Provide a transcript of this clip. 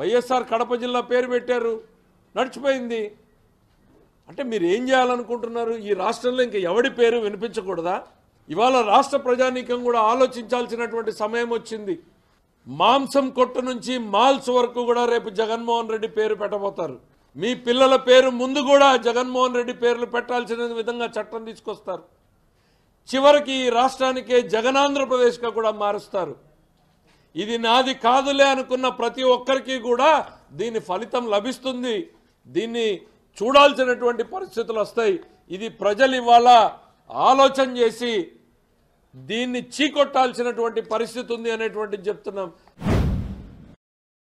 వైఎస్ఆర్ కడప జిల్లా పేరు పెట్టారు నడిచిపోయింది అంటే మీరు ఏం చేయాలనుకుంటున్నారు ఈ రాష్ట్రంలో ఇంకా ఎవడి పేరు వినిపించకూడదా ఇవాళ రాష్ట్ర ప్రజానీకం కూడా ఆలోచించాల్సినటువంటి సమయం వచ్చింది మాంసం కొట్టు నుంచి మాల్స్ వరకు కూడా రేపు జగన్మోహన్ రెడ్డి పేరు పెట్టబోతారు మీ పిల్లల పేరు ముందు కూడా జగన్మోహన్ రెడ్డి పేర్లు పెట్టాల్సిన విధంగా చట్టం తీసుకొస్తారు చివరికి ఈ రాష్ట్రానికే జగనాంధ్రప్రదేశ్గా కూడా మారుస్తారు ఇది నాది కాదులే అనుకున్న ప్రతి ఒక్కరికి కూడా దీని ఫలితం లభిస్తుంది దీన్ని చూడాల్సినటువంటి పరిస్థితులు వస్తాయి ఇది ప్రజలు ఇవాళ ఆలోచన చేసి దీన్ని చీకొట్టాల్సినటువంటి పరిస్థితి ఉంది అనేటువంటిది చెప్తున్నాం